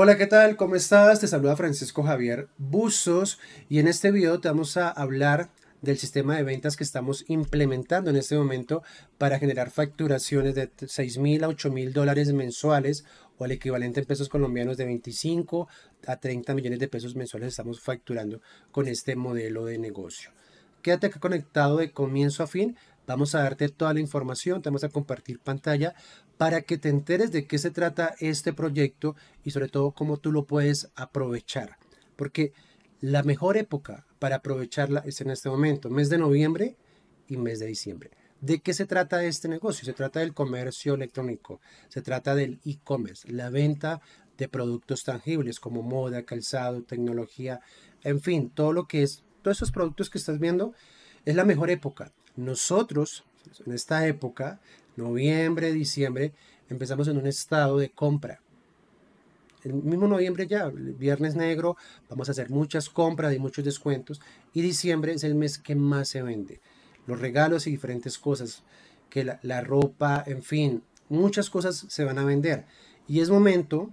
Hola, ¿qué tal? ¿Cómo estás? Te saluda Francisco Javier Buzos y en este video te vamos a hablar del sistema de ventas que estamos implementando en este momento para generar facturaciones de 6 mil a 8 mil dólares mensuales o el equivalente en pesos colombianos de 25 a 30 millones de pesos mensuales estamos facturando con este modelo de negocio. Quédate acá conectado de comienzo a fin. Vamos a darte toda la información, te vamos a compartir pantalla para que te enteres de qué se trata este proyecto y sobre todo cómo tú lo puedes aprovechar. Porque la mejor época para aprovecharla es en este momento, mes de noviembre y mes de diciembre. ¿De qué se trata este negocio? Se trata del comercio electrónico, se trata del e-commerce, la venta de productos tangibles como moda, calzado, tecnología, en fin, todo lo que es, todos esos productos que estás viendo es la mejor época. Nosotros, en esta época, noviembre, diciembre, empezamos en un estado de compra. El mismo noviembre ya, el viernes negro, vamos a hacer muchas compras y muchos descuentos. Y diciembre es el mes que más se vende. Los regalos y diferentes cosas, que la, ropa, en fin, muchas cosas se van a vender. Y es momento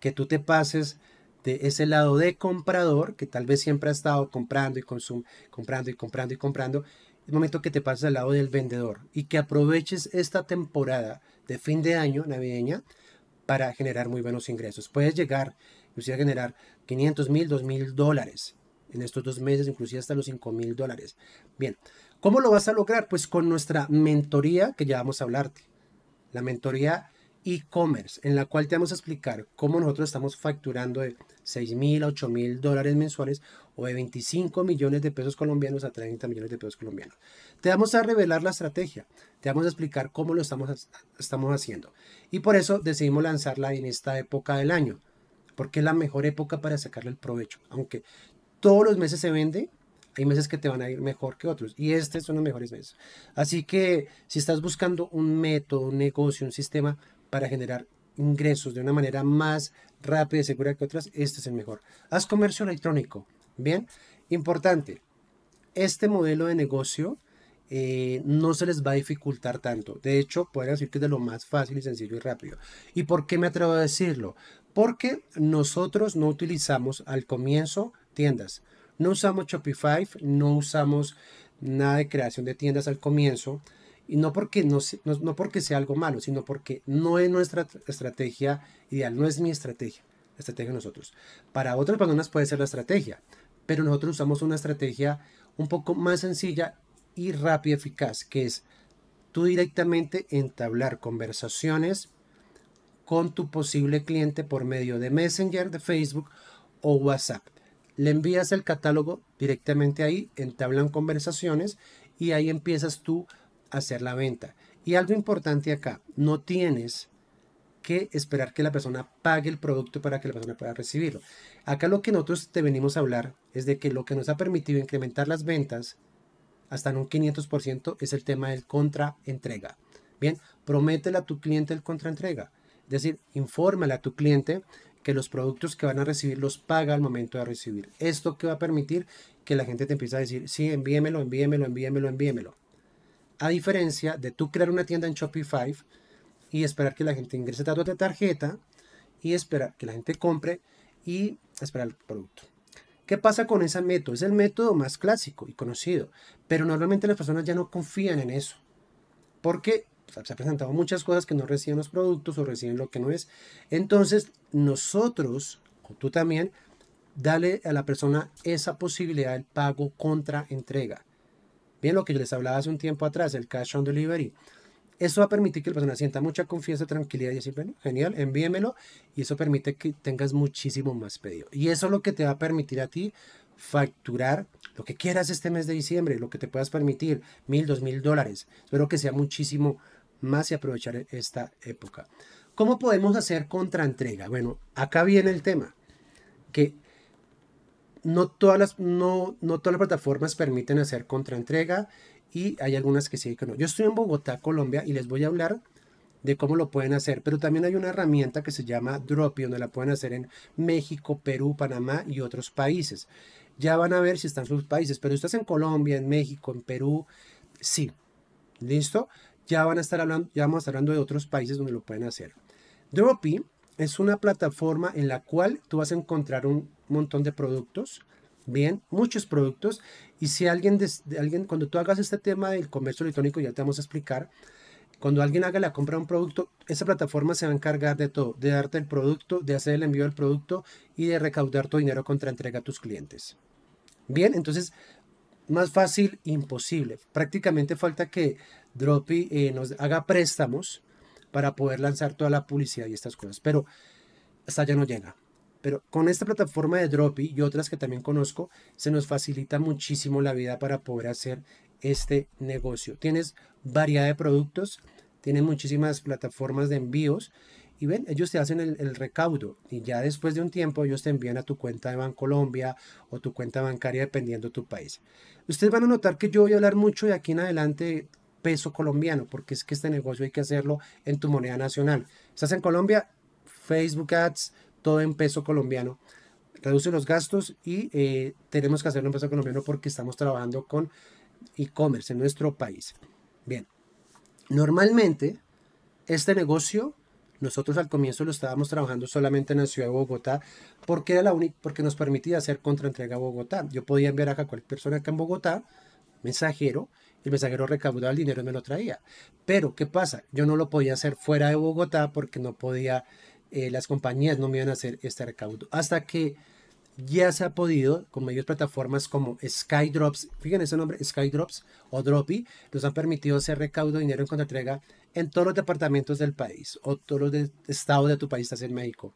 que tú te pases de ese lado de comprador, que tal vez siempre ha estado comprando y comprando y comprando y comprando, momento que te pases al lado del vendedor y que aproveches esta temporada de fin de año navideña para generar muy buenos ingresos. Puedes llegar, inclusive a generar 500 mil, 2 mil dólares en estos dos meses, inclusive hasta los 5 mil dólares. Bien, ¿cómo lo vas a lograr? Pues con nuestra mentoría que ya vamos a hablarte. La mentoría e-commerce, en la cual te vamos a explicar cómo nosotros estamos facturando de 6 mil a 8 mil dólares mensuales o de 25 millones de pesos colombianos a 30 millones de pesos colombianos. Te vamos a revelar la estrategia, te vamos a explicar cómo lo estamos, estamos haciendo. Y por eso decidimos lanzarla en esta época del año, porque es la mejor época para sacarle el provecho. Aunque todos los meses se vende, hay meses que te van a ir mejor que otros y este es uno de los mejores meses. Así que si estás buscando un método, un negocio, un sistema para generar ingresos de una manera más rápida y segura que otras, este es el mejor. Haz comercio electrónico. Bien, importante. Este modelo de negocio eh, no se les va a dificultar tanto. De hecho, pueden decir que es de lo más fácil y sencillo y rápido. ¿Y por qué me atrevo a decirlo? Porque nosotros no utilizamos al comienzo tiendas. No usamos Shopify, no usamos nada de creación de tiendas al comienzo. Y no porque, no, no, no porque sea algo malo, sino porque no es nuestra estrategia ideal, no es mi estrategia, la estrategia de nosotros. Para otras personas puede ser la estrategia, pero nosotros usamos una estrategia un poco más sencilla y rápida, y eficaz, que es tú directamente entablar conversaciones con tu posible cliente por medio de Messenger, de Facebook o WhatsApp. Le envías el catálogo directamente ahí, entablan conversaciones y ahí empiezas tú hacer la venta. Y algo importante acá, no tienes que esperar que la persona pague el producto para que la persona pueda recibirlo. Acá lo que nosotros te venimos a hablar es de que lo que nos ha permitido incrementar las ventas hasta en un 500% es el tema del contraentrega. Bien, prométele a tu cliente el contraentrega. Es decir, infórmale a tu cliente que los productos que van a recibir los paga al momento de recibir. Esto que va a permitir que la gente te empiece a decir, sí, envíemelo, envíemelo, envíemelo, envíemelo. A diferencia de tú crear una tienda en Shopify y esperar que la gente ingrese datos de tarjeta y esperar que la gente compre y esperar el producto. ¿Qué pasa con ese método? Es el método más clásico y conocido, pero normalmente las personas ya no confían en eso porque se han presentado muchas cosas que no reciben los productos o reciben lo que no es. Entonces, nosotros, tú también, dale a la persona esa posibilidad del pago contra entrega. Bien, lo que yo les hablaba hace un tiempo atrás, el cash on delivery. Eso va a permitir que el persona sienta mucha confianza, tranquilidad y así, bueno, genial, envíemelo. Y eso permite que tengas muchísimo más pedido. Y eso es lo que te va a permitir a ti facturar lo que quieras este mes de diciembre, lo que te puedas permitir, mil, dos mil dólares. Espero que sea muchísimo más y aprovechar esta época. ¿Cómo podemos hacer contra entrega? Bueno, acá viene el tema, que no todas las, no, no todas las plataformas permiten hacer contraentrega y hay algunas que sí que no. Yo estoy en Bogotá, Colombia, y les voy a hablar de cómo lo pueden hacer, pero también hay una herramienta que se llama Dropi, donde la pueden hacer en México, Perú, Panamá y otros países. Ya van a ver si están sus países, pero estás en Colombia, en México, en Perú, sí, listo, ya van a estar hablando, ya vamos a estar hablando de otros países donde lo pueden hacer. Dropi es una plataforma en la cual tú vas a encontrar un montón de productos, bien, muchos productos. Y si alguien, alguien cuando tú hagas este tema del comercio electrónico, ya te vamos a explicar, cuando alguien haga la compra de un producto, esa plataforma se va a encargar de todo, de darte el producto, de hacer el envío del producto y de recaudar tu dinero contra entrega a tus clientes. Bien, entonces, más fácil, imposible. Prácticamente falta que Dropy eh, nos haga préstamos para poder lanzar toda la publicidad y estas cosas. Pero hasta ya no llega. Pero con esta plataforma de Dropy y otras que también conozco, se nos facilita muchísimo la vida para poder hacer este negocio. Tienes variedad de productos, tienes muchísimas plataformas de envíos y ven, ellos te hacen el, recaudo y ya después de un tiempo ellos te envían a tu cuenta de Bancolombia o tu cuenta bancaria dependiendo tu país. Ustedes van a notar que yo voy a hablar mucho de aquí en adelante peso colombiano, porque es que este negocio hay que hacerlo en tu moneda nacional. Estás en Colombia, Facebook Ads, todo en peso colombiano. Reduce los gastos y eh, tenemos que hacerlo en peso colombiano porque estamos trabajando con e-commerce en nuestro país. Bien, normalmente este negocio nosotros al comienzo lo estábamos trabajando solamente en la ciudad de Bogotá porque, era la única, porque nos permitía hacer contraentrega a Bogotá. Yo podía enviar a cualquier persona acá en Bogotá, mensajero, el mensajero recaudaba el dinero y me lo traía. Pero, ¿qué pasa? Yo no lo podía hacer fuera de Bogotá porque no podía, eh, las compañías no me iban a hacer este recaudo. Hasta que ya se ha podido con medios plataformas como Skydrops, fíjense el nombre, Skydrops o Droppy, nos han permitido hacer recaudo de dinero en entrega en todos los departamentos del país o todos los estados de tu país, estás en México.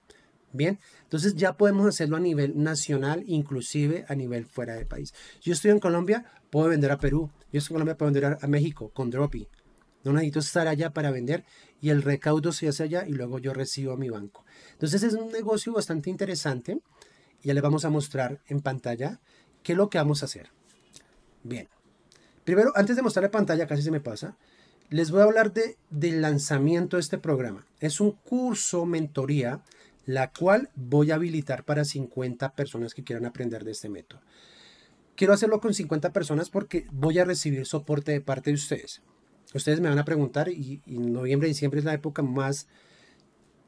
Bien, entonces ya podemos hacerlo a nivel nacional, inclusive a nivel fuera del país. Yo estoy en Colombia, puedo vender a Perú. Yo estoy en Colombia, puedo vender a México con Dropi. No necesito estar allá para vender y el recaudo se hace allá y luego yo recibo a mi banco. Entonces es un negocio bastante interesante. Ya les vamos a mostrar en pantalla qué es lo que vamos a hacer. Bien, primero, antes de mostrar la pantalla, casi se me pasa, les voy a hablar de, del lanzamiento de este programa. Es un curso, mentoría la cual voy a habilitar para 50 personas que quieran aprender de este método. Quiero hacerlo con 50 personas porque voy a recibir soporte de parte de ustedes. Ustedes me van a preguntar y, noviembre y diciembre es la época más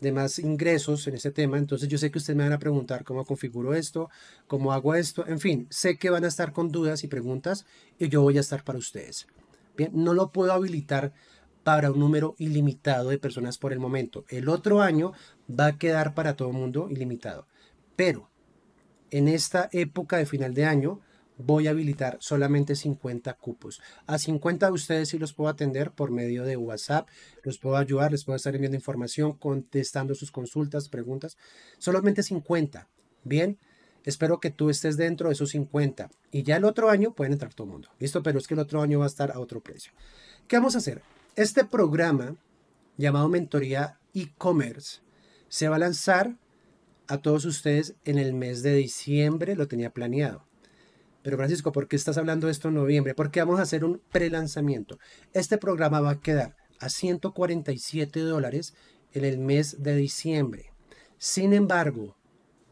de más ingresos en este tema, entonces yo sé que ustedes me van a preguntar cómo configuro esto, cómo hago esto, en fin, sé que van a estar con dudas y preguntas y yo voy a estar para ustedes. Bien, no lo puedo habilitar para un número ilimitado de personas por el momento. El otro año va a quedar para todo el mundo ilimitado. Pero en esta época de final de año voy a habilitar solamente 50 cupos. A 50 de ustedes sí los puedo atender por medio de WhatsApp, los puedo ayudar, les puedo estar enviando información, contestando sus consultas, preguntas. Solamente 50. Bien, espero que tú estés dentro de esos 50. Y ya el otro año pueden entrar todo el mundo. Listo, pero es que el otro año va a estar a otro precio. ¿Qué vamos a hacer? Este programa llamado Mentoría e-commerce se va a lanzar a todos ustedes en el mes de diciembre, lo tenía planeado. Pero Francisco, ¿por qué estás hablando de esto en noviembre? Porque vamos a hacer un prelanzamiento. Este programa va a quedar a 147 dólares en el mes de diciembre. Sin embargo,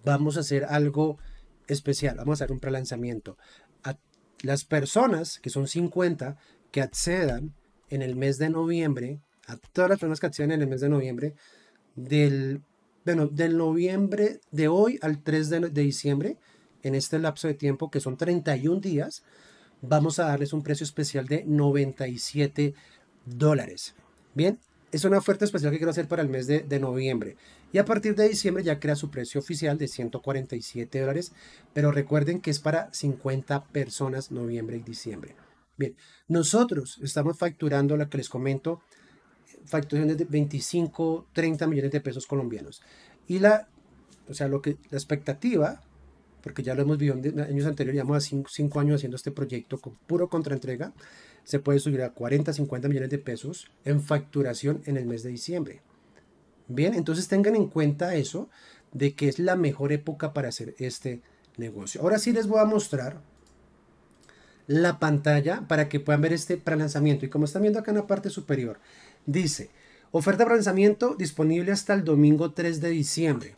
vamos a hacer algo especial, vamos a hacer un prelanzamiento. A las personas, que son 50, que accedan en el mes de noviembre, a todas las personas que accedan en el mes de noviembre, del bueno, del noviembre de hoy al 3 de, diciembre, en este lapso de tiempo que son 31 días, vamos a darles un precio especial de 97 dólares. Bien, es una oferta especial que quiero hacer para el mes de, noviembre. Y a partir de diciembre ya crea su precio oficial de 147 dólares, pero recuerden que es para 50 personas noviembre y diciembre. Bien, nosotros estamos facturando, lo que les comento, facturaciones de 25, 30 millones de pesos colombianos. Y la, o sea, lo que, la expectativa, porque ya lo hemos vivido en años anteriores, llevamos 5 años haciendo este proyecto con puro contraentrega, se puede subir a 40, 50 millones de pesos en facturación en el mes de diciembre. Bien, entonces tengan en cuenta eso de que es la mejor época para hacer este negocio. Ahora sí les voy a mostrar la pantalla para que puedan ver este pre-lanzamiento. Y como están viendo acá en la parte superior, Dice, oferta de lanzamiento disponible hasta el domingo 3 de diciembre.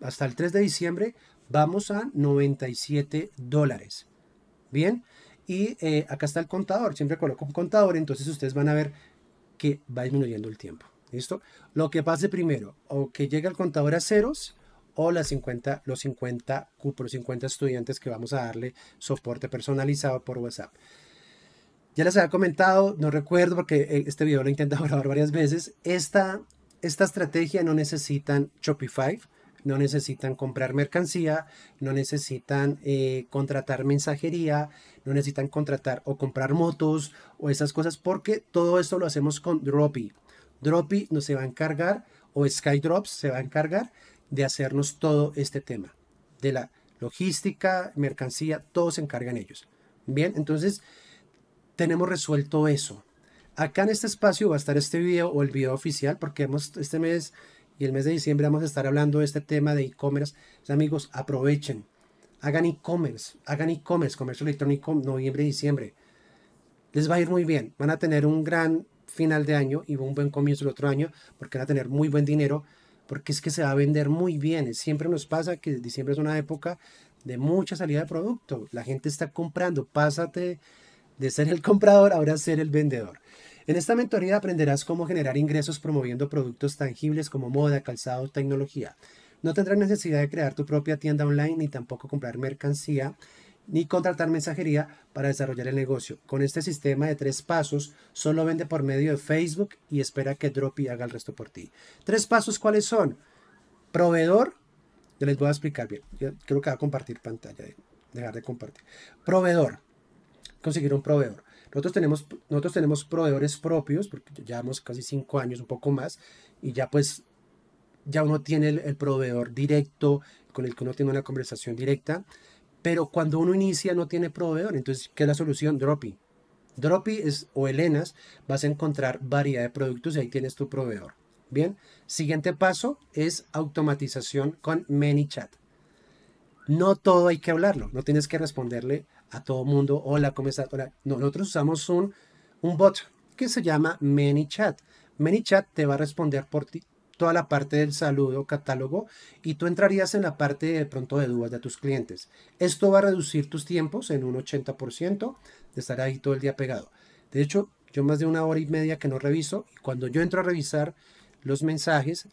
Hasta el 3 de diciembre vamos a 97 dólares. Bien, y eh, acá está el contador. Siempre coloco un contador, entonces ustedes van a ver que va disminuyendo el tiempo. ¿Listo? Lo que pase primero, o que llegue el contador a ceros, o las 50, los 50 cupos, los 50 estudiantes que vamos a darle soporte personalizado por WhatsApp. Ya les había comentado, no recuerdo porque eh, este video lo he intentado grabar varias veces, esta, esta estrategia no necesitan Shopify, no necesitan comprar mercancía, no necesitan eh, contratar mensajería, no necesitan contratar o comprar motos o esas cosas porque todo esto lo hacemos con Dropi. Dropi nos se va a encargar o Skydrops se va a encargar de hacernos todo este tema de la logística, mercancía, todo se encargan ellos. Bien, entonces tenemos resuelto eso. Acá en este espacio va a estar este video o el video oficial porque hemos, este mes y el mes de diciembre vamos a estar hablando de este tema de e-commerce. Amigos, aprovechen. Hagan e-commerce, hagan e-commerce, comercio electrónico noviembre y diciembre. Les va a ir muy bien. Van a tener un gran final de año y un buen comienzo el otro año porque van a tener muy buen dinero porque es que se va a vender muy bien. Siempre nos pasa que diciembre es una época de mucha salida de producto. La gente está comprando. Pásate de ser el comprador, ahora ser el vendedor. En esta mentoría aprenderás cómo generar ingresos promoviendo productos tangibles como moda, calzado, tecnología. No tendrás necesidad de crear tu propia tienda online ni tampoco comprar mercancía ni contratar mensajería para desarrollar el negocio. Con este sistema de tres pasos, solo vende por medio de Facebook y espera que Dropi haga el resto por ti. Tres pasos, ¿cuáles son? Proveedor, yo les voy a explicar bien, creo que va a compartir pantalla, dejar de compartir. Proveedor, conseguir un proveedor. Nosotros tenemos, nosotros tenemos proveedores propios, porque llevamos casi cinco años, un poco más, y ya pues ya uno tiene el, proveedor directo con el que uno tiene una conversación directa, pero cuando uno inicia no tiene proveedor, entonces, ¿qué es la solución? Dropi. Dropi es, o Elenas, vas a encontrar variedad de productos y ahí tienes tu proveedor. Bien, siguiente paso es automatización con ManyChat. No todo hay que hablarlo, no tienes que responderle a todo mundo, hola, ¿cómo estás? Hola. nosotros usamos un, un bot que se llama ManyChat. ManyChat te va a responder por ti toda la parte del saludo, catálogo, y tú entrarías en la parte de pronto de dudas de tus clientes. Esto va a reducir tus tiempos en un 80% de estar ahí todo el día pegado. De hecho, yo más de una hora y media que no reviso, y cuando yo entro a revisar los mensajes,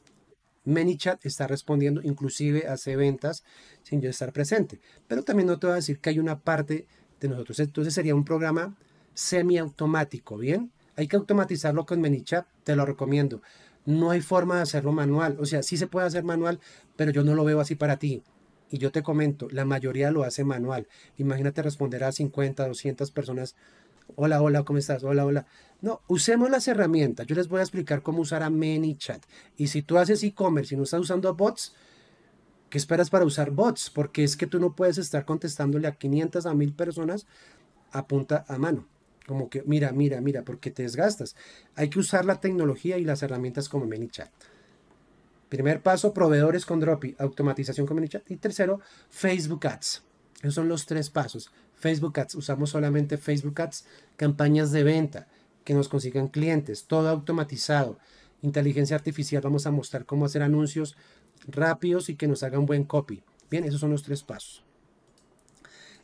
ManyChat está respondiendo, inclusive hace ventas sin yo estar presente. Pero también no te voy a decir que hay una parte de nosotros. Entonces sería un programa semiautomático, ¿bien? Hay que automatizarlo con ManyChat, te lo recomiendo. No hay forma de hacerlo manual. O sea, sí se puede hacer manual, pero yo no lo veo así para ti. Y yo te comento, la mayoría lo hace manual. Imagínate responder a 50, 200 personas Hola, hola, ¿cómo estás? Hola, hola. No, usemos las herramientas. Yo les voy a explicar cómo usar a ManyChat. Y si tú haces e-commerce y no estás usando bots, ¿qué esperas para usar bots? Porque es que tú no puedes estar contestándole a 500 a 1000 personas a punta a mano. Como que, mira, mira, mira, porque te desgastas. Hay que usar la tecnología y las herramientas como ManyChat. Primer paso, proveedores con Dropi, automatización con ManyChat. Y tercero, Facebook Ads. Esos son los tres pasos. Facebook Ads, usamos solamente Facebook Ads, campañas de venta, que nos consigan clientes, todo automatizado, inteligencia artificial, vamos a mostrar cómo hacer anuncios rápidos y que nos hagan buen copy. Bien, esos son los tres pasos.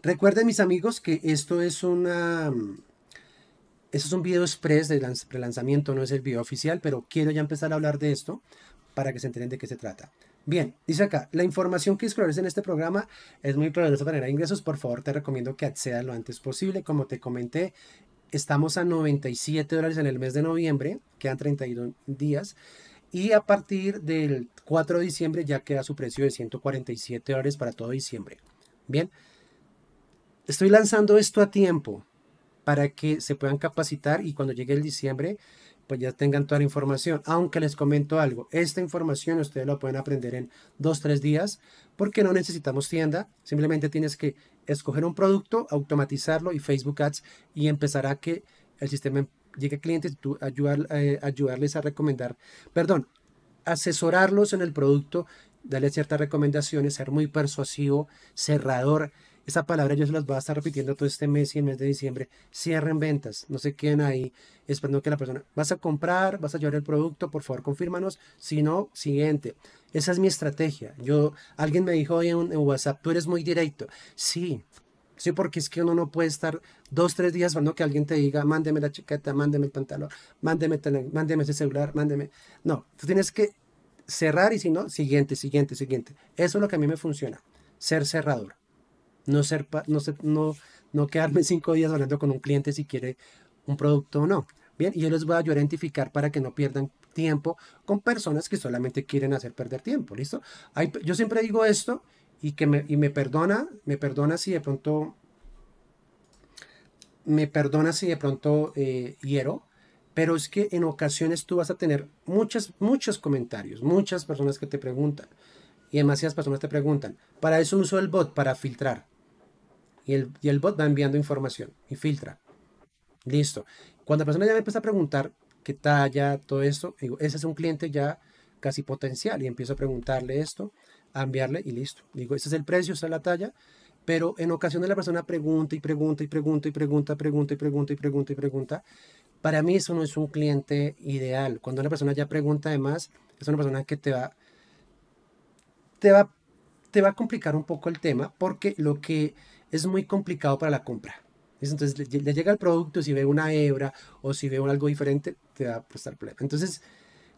Recuerden mis amigos que esto es una... Mm, esto es un video express de lanzamiento, no es el video oficial, pero quiero ya empezar a hablar de esto para que se enteren de qué se trata. Bien, dice acá, la información que escribes en este programa es muy poderosa para generar ingresos. Por favor, te recomiendo que accedas lo antes posible. Como te comenté, estamos a 97 dólares en el mes de noviembre, quedan 31 días. Y a partir del 4 de diciembre ya queda su precio de 147 dólares para todo diciembre. Bien, estoy lanzando esto a tiempo para que se puedan capacitar y cuando llegue el diciembre pues ya tengan toda la información. Aunque les comento algo, esta información ustedes la pueden aprender en dos, tres días, porque no necesitamos tienda, simplemente tienes que escoger un producto, automatizarlo y Facebook Ads y empezar a que el sistema llegue a clientes tú eh, ayudarles a recomendar, perdón, asesorarlos en el producto, darles ciertas recomendaciones, ser muy persuasivo, cerrador, esa palabra yo se las voy a estar repitiendo todo este mes y el mes de diciembre. Cierren ventas, no se queden ahí esperando que la persona, vas a comprar, vas a llevar el producto, por favor confírmanos. Si no, siguiente. Esa es mi estrategia. Yo, alguien me dijo hoy en, WhatsApp, tú eres muy directo. Sí, Sí, porque es que uno no puede estar dos, tres días esperando que alguien te diga, mándeme la chaqueta, mándeme el pantalón, mándeme, mándeme ese celular, mándeme. No, tú tienes que cerrar y si no, siguiente, siguiente, siguiente. Eso es lo que a mí me funciona, ser cerrador. No, no, no, no quedarme cinco días hablando con un cliente si quiere un producto o no. Bien, y yo les voy a ayudar a identificar para que no pierdan tiempo con personas que solamente quieren hacer perder tiempo, ¿listo? yo siempre digo esto y que me, perdona, me perdona si de pronto, me perdona si de pronto eh, hiero, pero es que en ocasiones tú vas a tener muchas, muchos comentarios, muchas personas que te preguntan y demasiadas personas te preguntan, para eso uso el bot, para filtrar y el, bot va enviando información y filtra. Listo. Cuando la persona ya me empieza a preguntar qué talla, todo esto, ese es un cliente ya casi potencial y empiezo a preguntarle esto, a enviarle y listo. Digo, este es el precio, esta es la talla, pero en ocasiones la persona pregunta y pregunta y pregunta y pregunta, pregunta y pregunta y pregunta y pregunta. Para mí eso no es un cliente ideal. Cuando la persona ya pregunta además, es una persona que te va, te va, te va a complicar un poco el tema porque lo que es muy complicado para la compra. Entonces le, llega el producto, si ve una hebra o si ve algo diferente, te va a prestar problema. Entonces,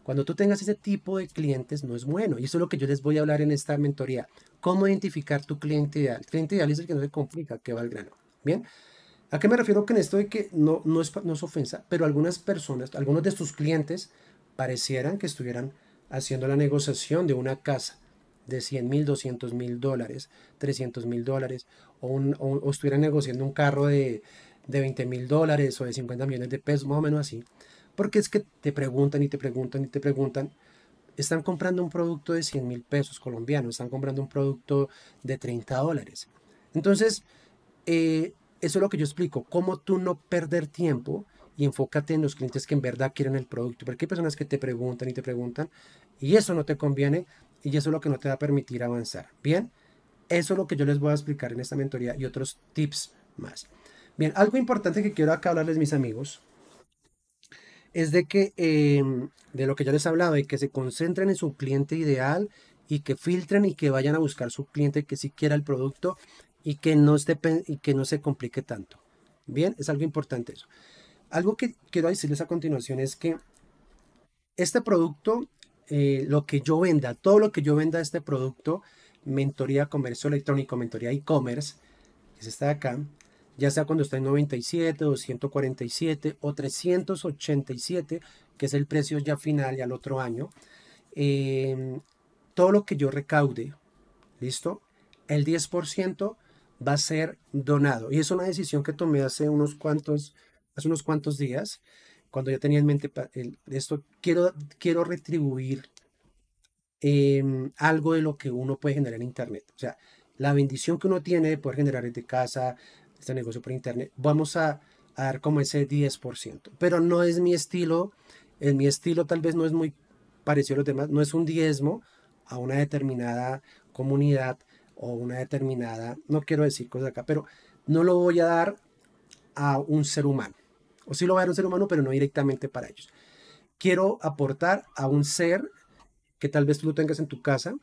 cuando tú tengas ese tipo de clientes, no es bueno. Y eso es lo que yo les voy a hablar en esta mentoría. Cómo identificar tu cliente ideal. El cliente ideal es el que no se complica, que va al grano. Bien. ¿A qué me refiero con esto de que no, es, no es ofensa? Pero algunas personas, algunos de sus clientes, parecieran que estuvieran haciendo la negociación de una casa de 100 mil, 200 mil dólares, 300 mil dólares, o, un, negociando un carro de, de 20 mil dólares o de 50 millones de pesos, más o menos así. Porque es que te preguntan y te preguntan y te preguntan, están comprando un producto de 100 mil pesos colombianos, están comprando un producto de 30 dólares. Entonces, eh, eso es lo que yo explico, cómo tú no perder tiempo y enfócate en los clientes que en verdad quieren el producto, porque hay personas que te preguntan y te preguntan y eso no te conviene y eso es lo que no te va a permitir avanzar. Bien, eso es lo que yo les voy a explicar en esta mentoría y otros tips más. Bien, algo importante que quiero acá hablarles, mis amigos, es de que em, de lo que yo les hablaba y que se concentren en su cliente ideal y que filtren y que vayan a buscar su cliente que sí quiera el producto y que no, esté, y que no se complique tanto. Bien, es algo importante eso. Algo que quiero decirles a continuación es que este producto eh, lo que yo venda, todo lo que yo venda este producto, mentoría comercio electrónico, mentoría e-commerce, que es esta acá, ya sea cuando está en 97, 247 o 387, que es el precio ya final y al otro año, em, todo lo que yo recaude, ¿listo? El 10% va a ser donado. Y es una decisión que tomé hace unos cuantos, hace unos cuantos días cuando yo tenía en mente esto, quiero, quiero retribuir em, algo de lo que uno puede generar en Internet. O sea, la bendición que uno tiene de poder generar desde casa este negocio por Internet, vamos a, dar como ese 10%. Pero no es mi estilo, en mi estilo tal vez no es muy parecido a los demás, no es un diezmo a una determinada comunidad o una determinada, no quiero decir cosas acá, pero no lo voy a dar a un ser humano. O sí lo va a dar un ser humano, pero no directamente para ellos. Quiero aportar a un ser que tal vez tú lo tengas en tu casa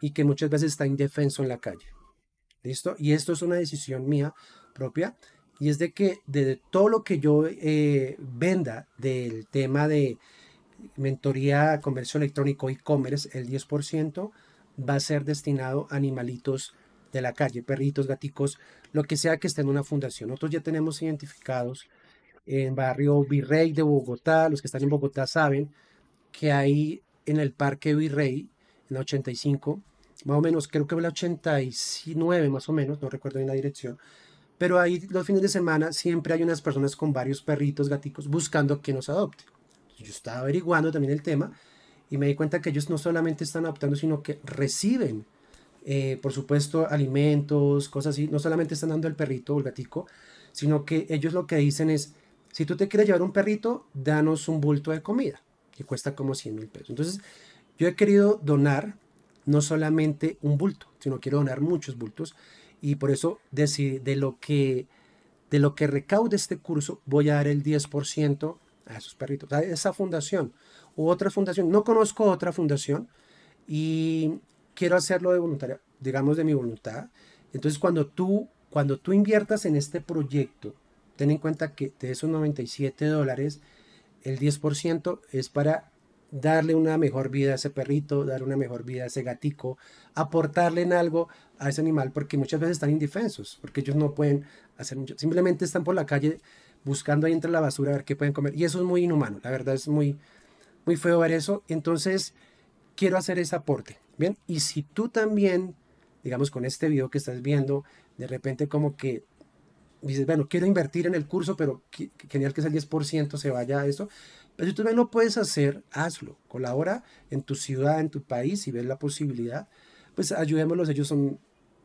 y que muchas veces está indefenso en la calle. ¿Listo? Y esto es una decisión mía propia. Y es de que de todo lo que yo eh, venda del tema de mentoría, comercio electrónico, e-commerce, el 10% va a ser destinado a animalitos de la calle, perritos, gaticos, lo que sea que esté en una fundación. Nosotros ya tenemos identificados en barrio Virrey de Bogotá. Los que están en Bogotá saben que ahí en el Parque Virrey, en la 85, más o menos, creo que fue la 89 más o menos, no recuerdo bien la dirección, pero ahí los fines de semana siempre hay unas personas con varios perritos, gaticos, buscando que nos adopte. Yo estaba averiguando también el tema y me di cuenta que ellos no solamente están adoptando, sino que reciben, eh, por supuesto, alimentos, cosas así. No solamente están dando el perrito o el gatico, sino que ellos lo que dicen es, si tú te quieres llevar un perrito, danos un bulto de comida, que cuesta como 100 mil pesos. Entonces, yo he querido donar no solamente un bulto, sino quiero donar muchos bultos. Y por eso de lo que, de lo que recaude este curso, voy a dar el 10% a esos perritos, a esa fundación u otra fundación. No conozco otra fundación y quiero hacerlo de voluntaria, digamos de mi voluntad. Entonces, cuando tú, cuando tú inviertas en este proyecto, Ten en cuenta que de esos 97 dólares, el 10% es para darle una mejor vida a ese perrito, darle una mejor vida a ese gatico, aportarle en algo a ese animal, porque muchas veces están indefensos, porque ellos no pueden hacer mucho, simplemente están por la calle buscando ahí entre la basura a ver qué pueden comer, y eso es muy inhumano, la verdad es muy, muy feo ver eso, entonces quiero hacer ese aporte, ¿bien? Y si tú también, digamos con este video que estás viendo, de repente como que dices, bueno, quiero invertir en el curso, pero genial que el 10% se vaya a eso. Pero si tú no puedes hacer, hazlo. Colabora en tu ciudad, en tu país, y ves la posibilidad, pues ayudémoslos. Ellos son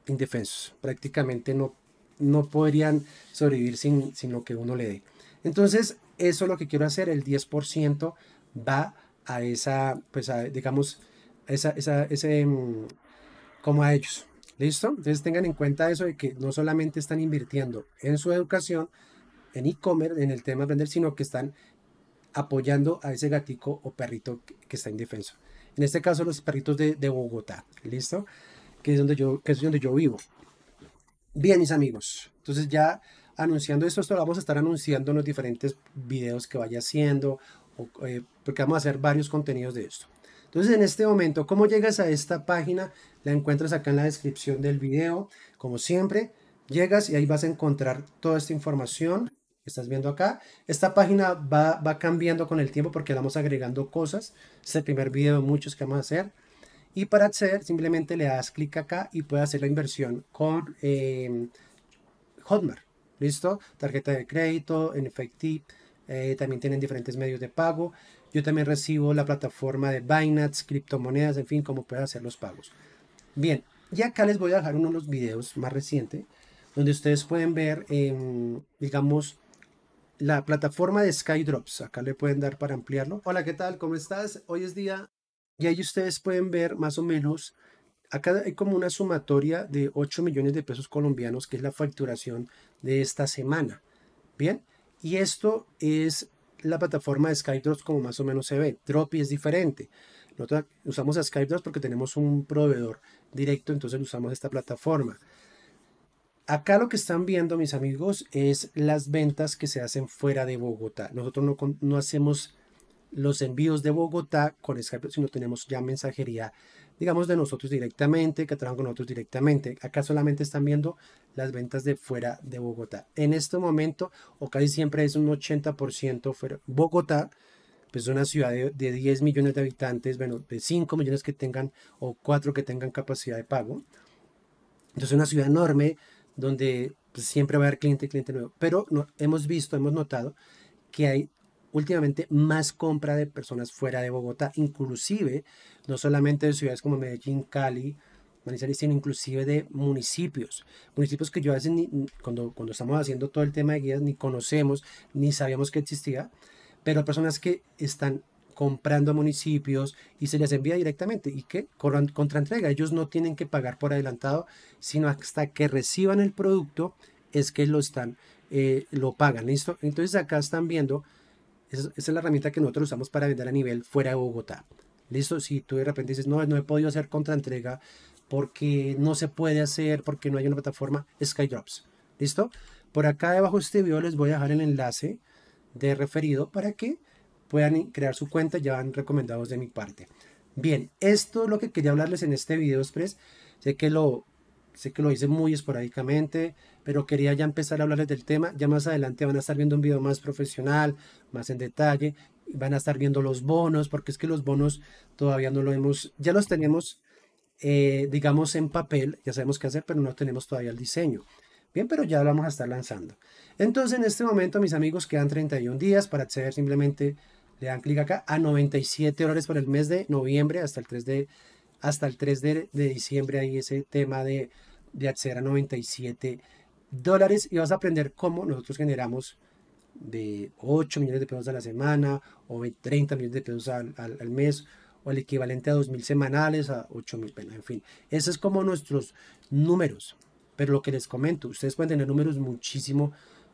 indefensos. Prácticamente no, no podrían sobrevivir sin, lo que uno le dé. Entonces, eso es lo que quiero hacer. El 10% va a esa, pues a, digamos, esa, esa, ese, mm, como a ellos. ¿Listo? Entonces tengan en cuenta eso de que no solamente están invirtiendo en su educación, en e-commerce, en el tema de vender, sino que están apoyando a ese gatico o perrito que, está indefenso. En este caso, los perritos de, Bogotá, ¿listo? Que es, donde yo, que es donde yo vivo. Bien, mis amigos. Entonces ya anunciando esto, esto vamos a estar anunciando los diferentes videos que vaya haciendo, eh, porque vamos a hacer varios contenidos de esto. Entonces, en este momento, ¿cómo llegas a esta página? la encuentras acá en la descripción del video. Como siempre, llegas y ahí vas a encontrar toda esta información que estás viendo acá. Esta página va, cambiando con el tiempo porque vamos agregando cosas. Este es el primer video muchos que vamos a hacer. Y para hacer simplemente le das clic acá y puedes hacer la inversión con eh, Hotmart. ¿Listo? Tarjeta de crédito, en efectivo. Eh, también tienen diferentes medios de pago. Yo también recibo la plataforma de Binance, criptomonedas, en fin, cómo puedes hacer los pagos. Bien, y acá les voy a dejar uno de los videos más reciente, donde ustedes pueden ver, em, digamos, la plataforma de Skydrops. Acá le pueden dar para ampliarlo. Hola, ¿qué tal? ¿Cómo estás? Hoy es día y ahí ustedes pueden ver más o menos, acá hay como una sumatoria de 8 millones de pesos colombianos, que es la facturación de esta semana. Bien, y esto es la plataforma de Skydrops como más o menos se ve. Dropi es diferente. Nosotros usamos a Skype porque tenemos un proveedor directo, entonces usamos esta plataforma. Acá lo que están viendo, mis amigos, es las ventas que se hacen fuera de Bogotá. Nosotros no, hacemos los envíos de Bogotá con Skype, sino tenemos ya mensajería, digamos, de nosotros directamente, que trabajan con nosotros directamente. Acá solamente están viendo las ventas de fuera de Bogotá. En este momento, o casi siempre es un 80% fuera Bogotá, pues una ciudad de, de, 10 millones de habitantes, bueno, de 5 millones que tengan o 4 que tengan capacidad de pago. Entonces es una ciudad enorme donde pues, siempre va a haber cliente y cliente nuevo. Pero hemos visto, hemos notado que hay últimamente más compra de personas fuera de Bogotá, inclusive no solamente de ciudades como Medellín, Cali, Manizales, sino inclusive de municipios, municipios que yo a veces cuando, cuando estamos haciendo todo el tema de guías ni conocemos, ni sabíamos que existía, pero personas que están comprando a municipios y se les envía directamente y que contraentrega. Ellos no tienen que pagar por adelantado, sino hasta que reciban el producto es que lo están, eh, lo pagan, ¿listo? Entonces acá están viendo, esa es la herramienta que nosotros usamos para vender a nivel fuera de Bogotá, ¿listo? Si tú de repente dices, no, no he podido hacer contraentrega porque no se puede hacer, porque no hay una plataforma, Skydrops, ¿listo? Por acá debajo de este video les voy a dejar el enlace de referido para que puedan crear su cuenta, ya van recomendados de mi parte. Bien, esto es lo que quería hablarles en este video express. Sé que lo, sé que lo hice muy esporádicamente, pero quería ya empezar a hablarles del tema. Ya más adelante van a estar viendo un video más profesional, más en detalle. Van a estar viendo los bonos, porque es que los bonos todavía no lo hemos, ya los tenemos, eh, digamos, en papel, ya sabemos qué hacer, pero no tenemos todavía el diseño. Bien, pero ya lo vamos a estar lanzando. Entonces, en este momento, mis amigos, quedan 31 días para acceder simplemente, le dan clic acá a 97 dólares por el mes de noviembre hasta el 3 de, hasta el 3 de, diciembre. Ahí ese tema de, acceder a 97 dólares y vas a aprender cómo nosotros generamos de 8 millones de pesos a la semana o 30 millones de pesos al, mes o el equivalente a 2.000 semanales a 8.000 pesos, en fin. esos es como nuestros números. Pero lo que les comento, ustedes pueden tener números muchísimo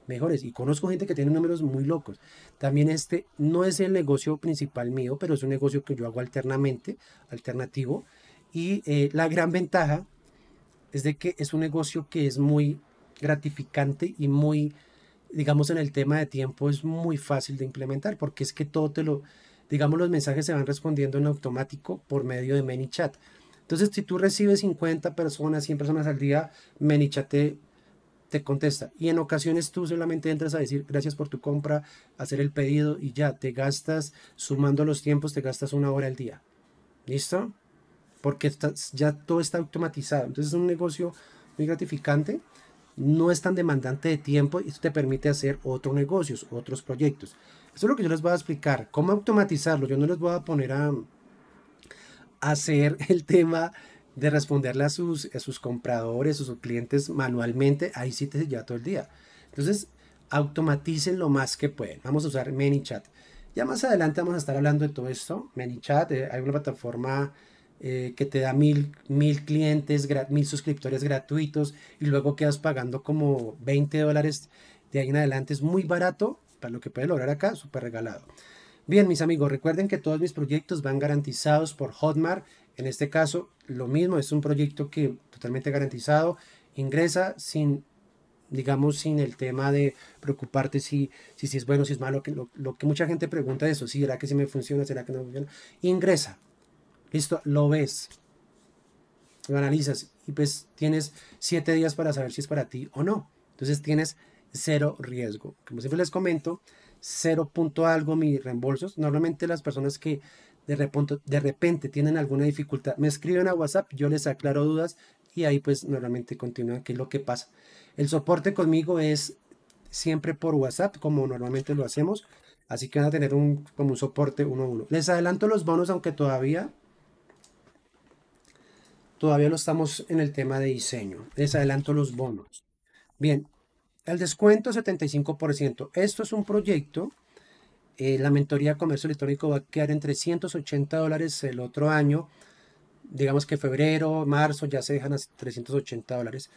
mejores. Y conozco gente que tiene números muy locos. También este no es el negocio principal mío, pero es un negocio que yo hago alternamente, alternativo. Y eh, la gran ventaja es de que es un negocio que es muy gratificante y muy, digamos, en el tema de tiempo es muy fácil de implementar porque es que todo te lo, digamos, los mensajes se van respondiendo en automático por medio de ManyChat. chat entonces, si tú recibes 50 personas, 100 personas al día, Menichate te contesta. Y en ocasiones tú solamente entras a decir gracias por tu compra, hacer el pedido y ya, te gastas, sumando los tiempos, te gastas una hora al día. ¿Listo? Porque ya todo está automatizado. Entonces es un negocio muy gratificante, no es tan demandante de tiempo y te permite hacer otros negocios, otros proyectos. Eso es lo que yo les voy a explicar. ¿Cómo automatizarlo? Yo no les voy a poner a hacer el tema de responderle a sus, sus compradores, o sus clientes manualmente, ahí sí te lleva todo el día. Entonces, automaticen lo más que pueden. Vamos a usar ManyChat. Ya más adelante vamos a estar hablando de todo esto. ManyChat, eh, hay una plataforma eh, que te da mil, mil clientes, mil suscriptores gratuitos y luego quedas pagando como 20 dólares de ahí en adelante. Es muy barato para lo que puedes lograr acá, súper regalado. Bien, mis amigos, recuerden que todos mis proyectos van garantizados por Hotmart. En este caso, lo mismo, es un proyecto que totalmente garantizado. Ingresa sin, digamos, sin el tema de preocuparte si, si, es bueno, o si es malo. Que, lo, que mucha gente pregunta eso, si será que sí me funciona, será que no funciona. Ingresa. Listo, lo ves. Lo analizas y pues tienes siete días para saber si es para ti o no. Entonces tienes cero riesgo. Como siempre les comento, cero punto algo mi reembolsos. Normalmente las personas que de repente, de repente tienen alguna dificultad, me escriben a WhatsApp, yo les aclaro dudas y ahí pues normalmente continúan, qué es lo que pasa. El soporte conmigo es siempre por WhatsApp, como normalmente lo hacemos, así que van a tener un, como un soporte uno a uno. Les adelanto los bonos, aunque todavía todavía lo estamos en el tema de diseño. Les adelanto los bonos. Bien, el descuento 75%. Esto es un proyecto. Eh, la mentoría comercio electrónico va a quedar en 380 dólares el otro año. Digamos que febrero, marzo ya se dejan a 380 dólares.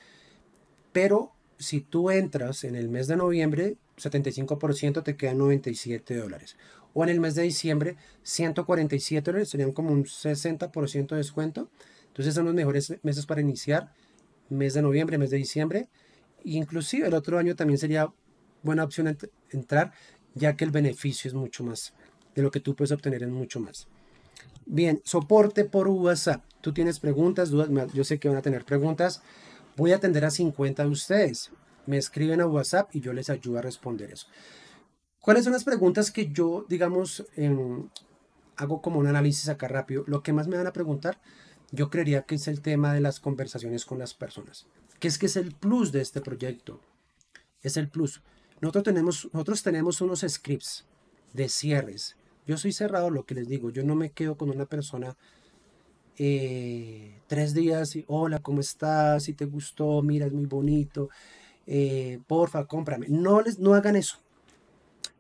Pero si tú entras en el mes de noviembre, 75% te quedan 97 dólares. O en el mes de diciembre, 147 dólares, serían como un 60% de descuento. Entonces son los mejores meses para iniciar. Mes de noviembre, mes de diciembre. Inclusive el otro año también sería buena opción entrar, ya que el beneficio es mucho más, de lo que tú puedes obtener es mucho más. Bien, soporte por WhatsApp. Tú tienes preguntas, dudas, yo sé que van a tener preguntas. Voy a atender a 50 de ustedes. Me escriben a WhatsApp y yo les ayudo a responder eso. ¿Cuáles son las preguntas que yo, digamos, em, hago como un análisis acá rápido? Lo que más me van a preguntar, yo creería que es el tema de las conversaciones con las personas que es que es el plus de este proyecto. Es el plus. Nosotros tenemos, nosotros tenemos unos scripts de cierres. Yo soy cerrado, lo que les digo. Yo no me quedo con una persona eh, tres días y hola, ¿cómo estás? Si te gustó, mira, es muy bonito. Eh, porfa, cómprame. No, les, no hagan eso.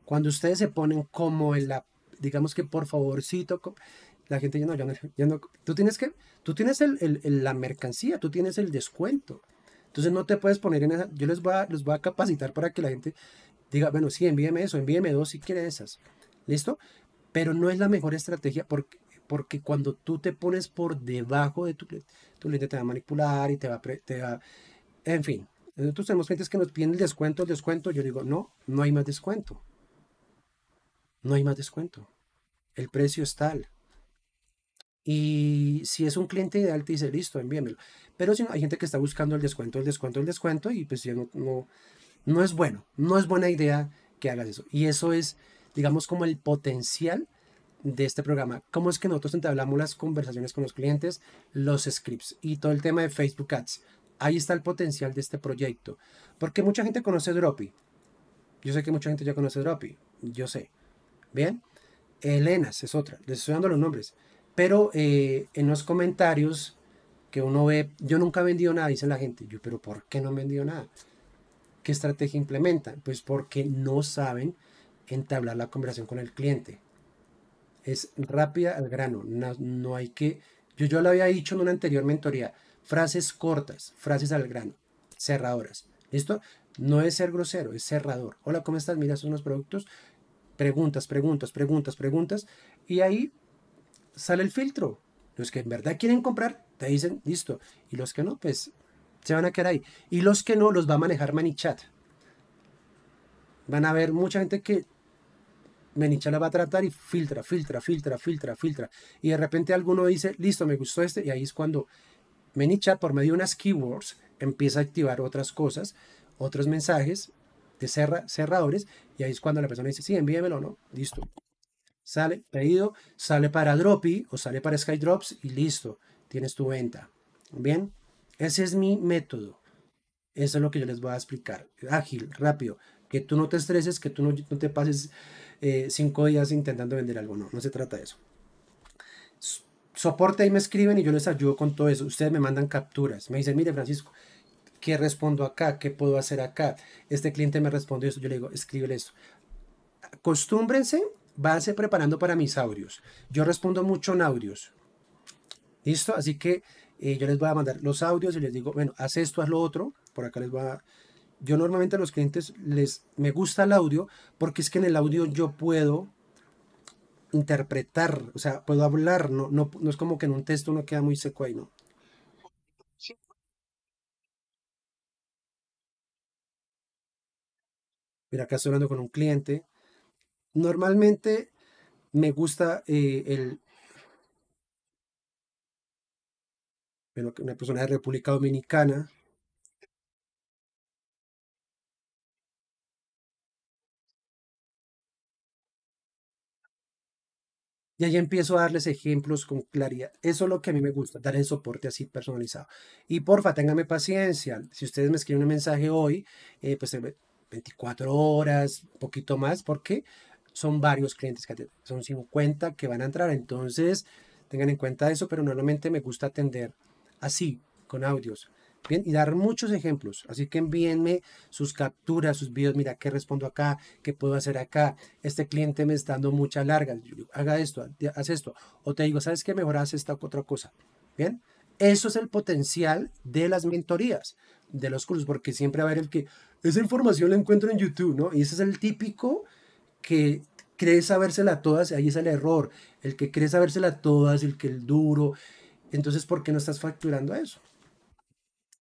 Cuando ustedes se ponen como en la, digamos que por favorcito, la gente ya no, ya no, tú tienes que, tú tienes la mercancía, tú tienes el descuento. Entonces no te puedes poner en esa, yo les voy a, a capacitar para que la gente diga, bueno, sí, envíeme eso, envíeme dos si quiere esas. ¿Listo? Pero no es la mejor estrategia porque, porque cuando tú te pones por debajo de tu cliente, tu cliente te va a manipular y te va, a, en fin. Nosotros tenemos clientes que nos piden el descuento, el descuento. Yo digo, no, no hay más descuento. No hay más descuento. El precio es tal. Y si es un cliente ideal, te dice, listo, envíamelo. Pero si hay gente que está buscando el descuento, el descuento, el descuento, y pues ya no, no, es bueno, no es buena idea que hagas eso. Y eso es, digamos, como el potencial de este programa. ¿Cómo es que nosotros entablamos las conversaciones con los clientes, los scripts y todo el tema de Facebook Ads? Ahí está el potencial de este proyecto. Porque mucha gente conoce Dropi. Yo sé que mucha gente ya conoce Dropi. Yo sé. Bien. Elena es otra. Les estoy dando los nombres. Pero eh, en los comentarios que uno ve, yo nunca he vendido nada, dice la gente, yo, pero ¿por qué no vendió vendido nada? ¿Qué estrategia implementan? Pues porque no saben entablar la conversación con el cliente. Es rápida al grano, no, hay que... Yo, yo lo había dicho en una anterior mentoría, frases cortas, frases al grano, cerradoras. ¿Listo? No es ser grosero, es cerrador. Hola, ¿cómo estás? Mira, son unos productos. Preguntas, preguntas, preguntas, preguntas. Y ahí sale el filtro. Los que en verdad quieren comprar, te dicen, listo. Y los que no, pues se van a quedar ahí. Y los que no, los va a manejar Manichat. Van a haber mucha gente que Manichat la va a tratar y filtra, filtra, filtra, filtra, filtra. Y de repente alguno dice, listo, me gustó este. Y ahí es cuando Manichat, por medio de unas keywords, empieza a activar otras cosas, otros mensajes de cerradores. Y ahí es cuando la persona dice, sí, envíemelo, no. Listo sale pedido, sale para dropy o sale para Skydrops y listo, tienes tu venta. Bien, ese es mi método. Eso es lo que yo les voy a explicar. Ágil, rápido, que tú no te estreses, que tú no, te pases eh, cinco días intentando vender algo. No, no se trata de eso. Soporte ahí me escriben y yo les ayudo con todo eso. Ustedes me mandan capturas. Me dicen, mire Francisco, ¿qué respondo acá? ¿Qué puedo hacer acá? Este cliente me respondió eso Yo le digo, escríbele esto. Acostúmbrense ser preparando para mis audios. Yo respondo mucho en audios. ¿Listo? Así que eh, yo les voy a mandar los audios y les digo, bueno, haz esto, haz lo otro. Por acá les va Yo normalmente a los clientes les me gusta el audio porque es que en el audio yo puedo interpretar, o sea, puedo hablar, no, no, no es como que en un texto uno queda muy seco ahí, ¿no? Mira, acá estoy hablando con un cliente. Normalmente me gusta eh, el... Bueno, una persona de República Dominicana. Y ahí empiezo a darles ejemplos con claridad. Eso es lo que a mí me gusta, dar el soporte así personalizado. Y porfa, téngame paciencia. Si ustedes me escriben un mensaje hoy, eh, pues 24 horas, un poquito más, porque son varios clientes que son 50 que van a entrar. Entonces, tengan en cuenta eso, pero normalmente me gusta atender así, con audios. Bien, y dar muchos ejemplos. Así que envíenme sus capturas, sus videos. Mira, ¿qué respondo acá? ¿Qué puedo hacer acá? Este cliente me está dando mucha larga. haga esto, haz esto. O te digo, ¿sabes qué? Mejor haz esta otra cosa. Bien, eso es el potencial de las mentorías, de los cursos, porque siempre va a haber el que esa información la encuentro en YouTube, ¿no? Y ese es el típico que cree sabérsela todas, ahí es el error, el que cree sabérsela todas, el que el duro, entonces ¿por qué no estás facturando eso?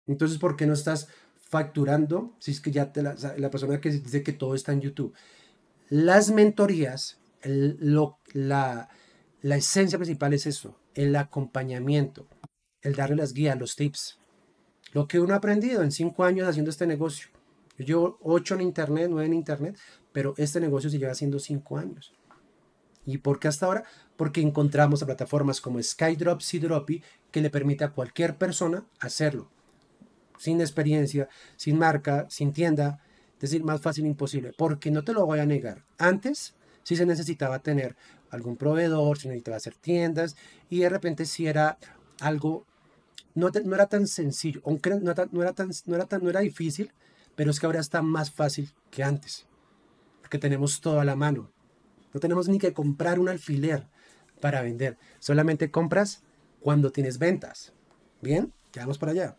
Entonces ¿por qué no estás facturando si es que ya te la, persona que dice que todo está en YouTube? Las mentorías, lo, la, la esencia principal es eso, el acompañamiento, el darle las guías, los tips, lo que uno ha aprendido en cinco años haciendo este negocio. Yo ocho en internet, nueve en internet, pero este negocio se lleva haciendo cinco años. ¿Y por qué hasta ahora? Porque encontramos a plataformas como Skydrop, Dropi que le permite a cualquier persona hacerlo, sin experiencia, sin marca, sin tienda, es decir, más fácil imposible, porque no te lo voy a negar. Antes sí se necesitaba tener algún proveedor, se necesitaba hacer tiendas, y de repente sí era algo, no, no era tan sencillo, no no, era tan, no, era tan, no era difícil, pero es que ahora está más fácil que antes que tenemos todo a la mano. No tenemos ni que comprar un alfiler para vender. Solamente compras cuando tienes ventas. Bien, quedamos para allá.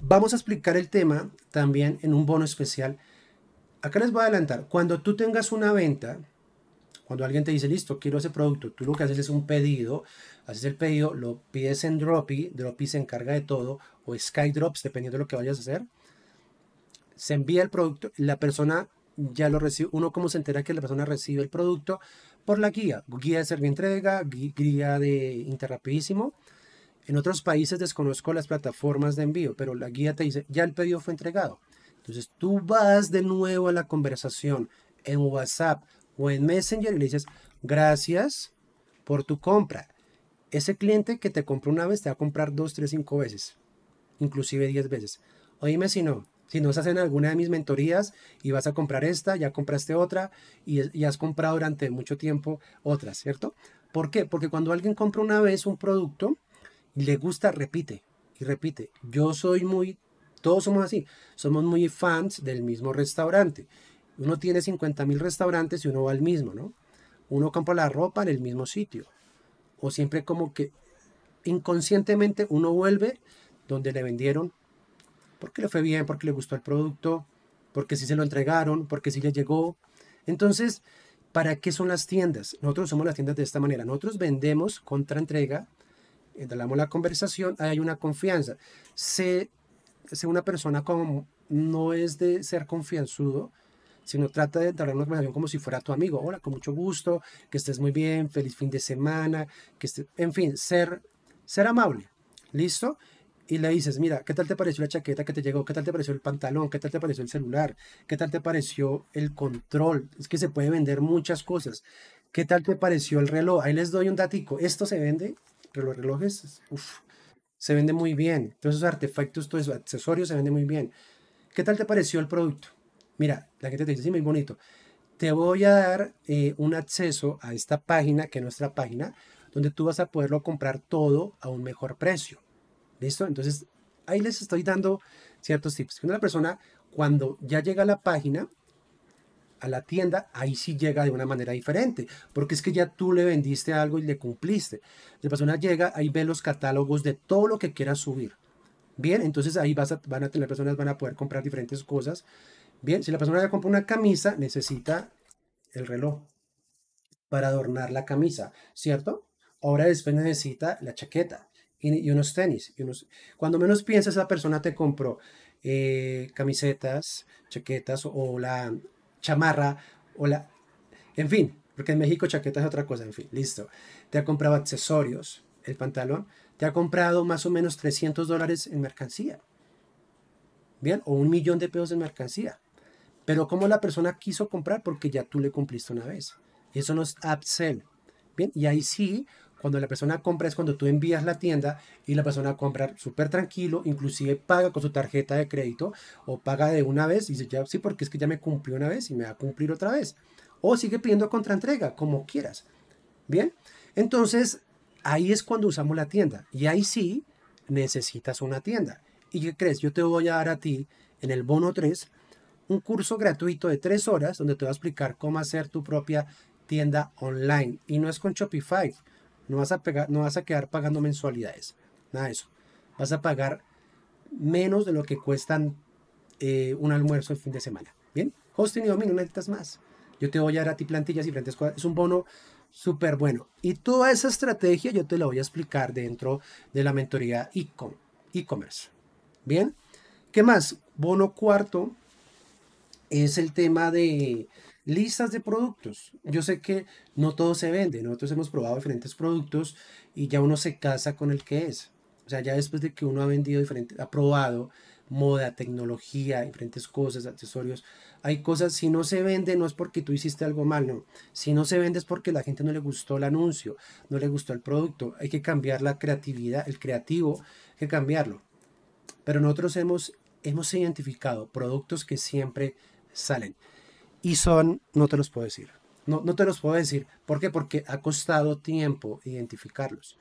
Vamos a explicar el tema también en un bono especial. Acá les voy a adelantar. Cuando tú tengas una venta, cuando alguien te dice, listo, quiero ese producto, tú lo que haces es un pedido, haces el pedido, lo pides en Dropi. Dropi se encarga de todo, o Skydrops, dependiendo de lo que vayas a hacer. Se envía el producto, la persona ya lo recibe, uno como se entera que la persona recibe el producto por la guía, guía de entrega guía de Interrapidísimo. En otros países desconozco las plataformas de envío, pero la guía te dice, ya el pedido fue entregado. Entonces tú vas de nuevo a la conversación en WhatsApp o en Messenger y le dices, gracias por tu compra. Ese cliente que te compró una vez te va a comprar dos, tres, cinco veces, inclusive diez veces. Oíme si no, si no se hacen alguna de mis mentorías y vas a comprar esta, ya compraste otra y, has comprado durante mucho tiempo otras, ¿cierto? ¿Por qué? Porque cuando alguien compra una vez un producto, y le gusta, repite y repite. Yo soy muy, todos somos así, somos muy fans del mismo restaurante. Uno tiene 50 mil restaurantes y uno va al mismo, ¿no? Uno compra la ropa en el mismo sitio. O siempre como que inconscientemente uno vuelve donde le vendieron porque le fue bien, porque le gustó el producto, porque sí se lo entregaron, porque sí le llegó. Entonces, ¿para qué son las tiendas? Nosotros somos las tiendas de esta manera. Nosotros vendemos contra entrega, entablamos la conversación, hay una confianza. Sé, una persona como no es de ser confianzudo, sino trata de entablar una conversación como si fuera tu amigo. Hola, con mucho gusto, que estés muy bien, feliz fin de semana, que en fin, ser, ser amable. ¿Listo? y le dices, mira, ¿qué tal te pareció la chaqueta que te llegó? ¿Qué tal te pareció el pantalón? ¿Qué tal te pareció el celular? ¿Qué tal te pareció el control? Es que se puede vender muchas cosas. ¿Qué tal te pareció el reloj? Ahí les doy un datico. Esto se vende, pero los relojes, uff, se vende muy bien. Todos esos artefactos, todos esos accesorios se venden muy bien. ¿Qué tal te pareció el producto? Mira, la gente te dice, sí, muy bonito. Te voy a dar eh, un acceso a esta página, que es nuestra página, donde tú vas a poderlo comprar todo a un mejor precio. ¿Listo? Entonces, ahí les estoy dando ciertos tips. Que una persona, cuando ya llega a la página, a la tienda, ahí sí llega de una manera diferente, porque es que ya tú le vendiste algo y le cumpliste. La persona llega, ahí ve los catálogos de todo lo que quiera subir. Bien, entonces ahí vas van a tener personas, van a poder comprar diferentes cosas. Bien, si la persona ya compra una camisa, necesita el reloj para adornar la camisa, ¿cierto? Ahora después necesita la chaqueta y, unos tenis. Y unos... Cuando menos piensas, esa persona te compró eh, camisetas, chaquetas o, la chamarra o la... En fin, porque en México chaqueta es otra cosa, en fin, listo. Te ha comprado accesorios, el pantalón, te ha comprado más o menos 300 dólares en mercancía. Bien, o un millón de pesos en mercancía. Pero como la persona quiso comprar porque ya tú le cumpliste una vez. Eso no es upsell. Bien, y ahí sí cuando la persona compra es cuando tú envías la tienda y la persona compra súper tranquilo, inclusive paga con su tarjeta de crédito o paga de una vez y dice, ya sí, porque es que ya me cumplió una vez y me va a cumplir otra vez. O sigue pidiendo contraentrega, como quieras. Bien, entonces ahí es cuando usamos la tienda y ahí sí necesitas una tienda. ¿Y qué crees? Yo te voy a dar a ti en el bono 3 un curso gratuito de 3 horas donde te voy a explicar cómo hacer tu propia tienda online y no es con Shopify no vas a, no vas a quedar pagando mensualidades. Nada de eso. Vas a pagar menos de lo que cuestan eh, un almuerzo el fin de semana. Bien, hosting y domingo, no necesitas más. Yo te voy a dar a ti plantillas y diferentes Es un bono súper bueno. Y toda esa estrategia yo te la voy a explicar dentro de la mentoría e-commerce. Bien, ¿qué más? Bono cuarto es el tema de listas de productos. Yo sé que no todo se vende, nosotros hemos probado diferentes productos y ya uno se casa con el que es. O sea, ya después de que uno ha vendido diferente ha probado moda, tecnología, diferentes cosas, accesorios, hay cosas, si no se vende no es porque tú hiciste algo mal, no. Si no se vende es porque la gente no le gustó el anuncio, no le gustó el producto. Hay que cambiar la creatividad, el creativo, hay que cambiarlo. Pero nosotros hemos, hemos identificado productos que siempre salen y son, no te los puedo decir. No, no te los puedo decir. ¿Por qué? Porque ha costado tiempo identificarlos.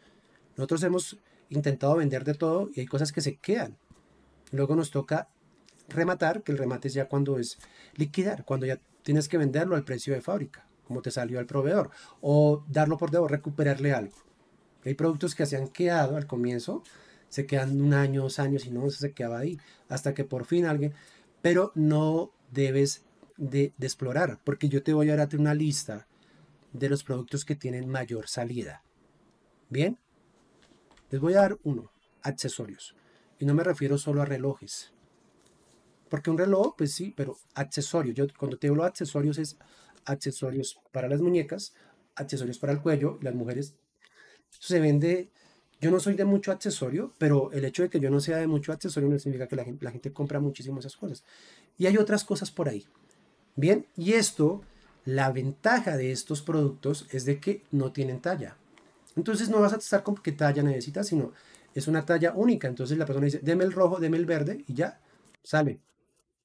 Nosotros hemos intentado vender de todo y hay cosas que se quedan. Luego nos toca rematar, que el remate es ya cuando es liquidar, cuando ya tienes que venderlo al precio de fábrica, como te salió al proveedor, o darlo por debo, recuperarle algo. Hay productos que se han quedado al comienzo, se quedan un año, dos años y no se quedaba ahí, hasta que por fin alguien, pero no debes de, explorar, porque yo te voy a dar una lista de los productos que tienen mayor salida. Bien, les voy a dar uno, accesorios. Y no me refiero solo a relojes. Porque un reloj, pues sí, pero accesorios. Yo cuando te hablo accesorios es accesorios para las muñecas, accesorios para el cuello, las mujeres. Se vende, yo no soy de mucho accesorio, pero el hecho de que yo no sea de mucho accesorio no significa que la gente, la gente compra muchísimo esas cosas. Y hay otras cosas por ahí. Bien, y esto, la ventaja de estos productos es de que no tienen talla. Entonces no vas a estar con qué talla necesitas, sino es una talla única. Entonces la persona dice, deme el rojo, deme el verde y ya sale.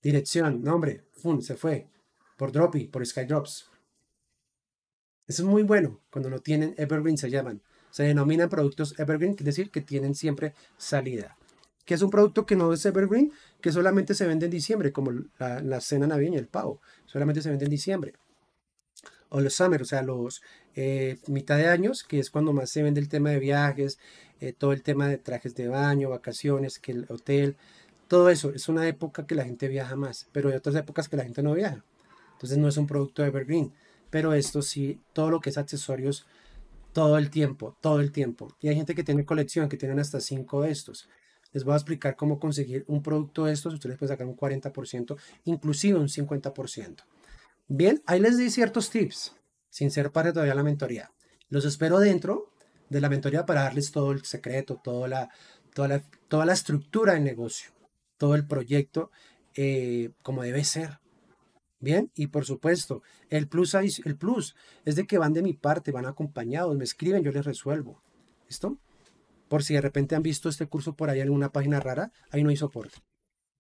Dirección, nombre, fun, se fue. Por Dropy, por Skydrops. Eso es muy bueno cuando no tienen Evergreen, se llaman. Se denominan productos Evergreen, es decir, que tienen siempre salida que es un producto que no es evergreen, que solamente se vende en diciembre, como la, cena navideña, el pavo, solamente se vende en diciembre. O los summer, o sea, los eh, mitad de años, que es cuando más se vende el tema de viajes, eh, todo el tema de trajes de baño, vacaciones, que el hotel, todo eso. Es una época que la gente viaja más, pero hay otras épocas que la gente no viaja. Entonces no es un producto evergreen, pero esto sí, todo lo que es accesorios todo el tiempo, todo el tiempo. Y hay gente que tiene colección, que tienen hasta cinco de estos. Les voy a explicar cómo conseguir un producto de estos. Ustedes pueden sacar un 40%, inclusive un 50%. Bien, ahí les di ciertos tips, sin ser parte todavía de la mentoría. Los espero dentro de la mentoría para darles todo el secreto, toda la, toda la, toda la estructura del negocio, todo el proyecto eh, como debe ser. Bien, y por supuesto, el plus, el plus es de que van de mi parte, van acompañados, me escriben, yo les resuelvo. ¿Listo? por si de repente han visto este curso por ahí en una página rara, ahí no hay soporte.